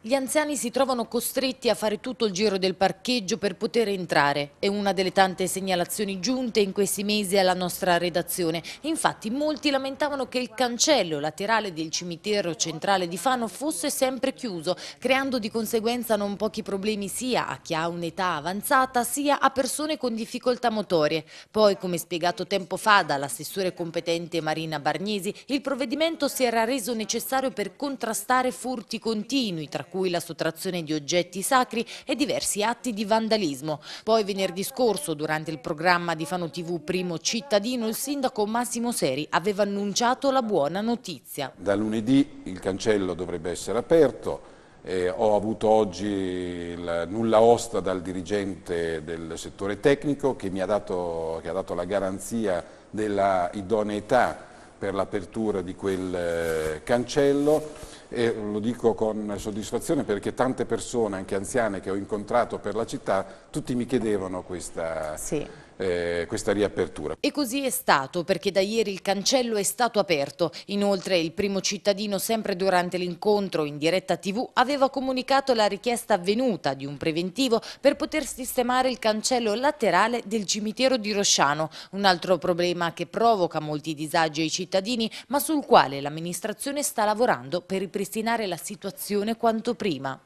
Gli anziani si trovano costretti a fare tutto il giro del parcheggio per poter entrare. È una delle tante segnalazioni giunte in questi mesi alla nostra redazione. Infatti molti lamentavano che il cancello laterale del cimitero centrale di Fano fosse sempre chiuso, creando di conseguenza non pochi problemi sia a chi ha un'età avanzata sia a persone con difficoltà motorie. Poi, come spiegato tempo fa dall'assessore competente Marina Bargnesi, il provvedimento si era reso necessario per contrastare furti continui tra cui la sottrazione di oggetti sacri e diversi atti di vandalismo. Poi venerdì scorso, durante il programma di Fano TV Primo Cittadino, il sindaco Massimo Seri aveva annunciato la buona notizia. Da lunedì il cancello dovrebbe essere aperto, eh, ho avuto oggi la nulla osta dal dirigente del settore tecnico che mi ha dato, ha dato la garanzia della idoneità per l'apertura di quel eh, cancello e lo dico con soddisfazione perché tante persone, anche anziane che ho incontrato per la città, tutti mi chiedevano questa... Sì eh, questa riapertura. E così è stato perché da ieri il cancello è stato aperto. Inoltre il primo cittadino sempre durante l'incontro in diretta tv aveva comunicato la richiesta avvenuta di un preventivo per poter sistemare il cancello laterale del cimitero di Rosciano, un altro problema che provoca molti disagi ai cittadini ma sul quale l'amministrazione sta lavorando per ripristinare la situazione quanto prima.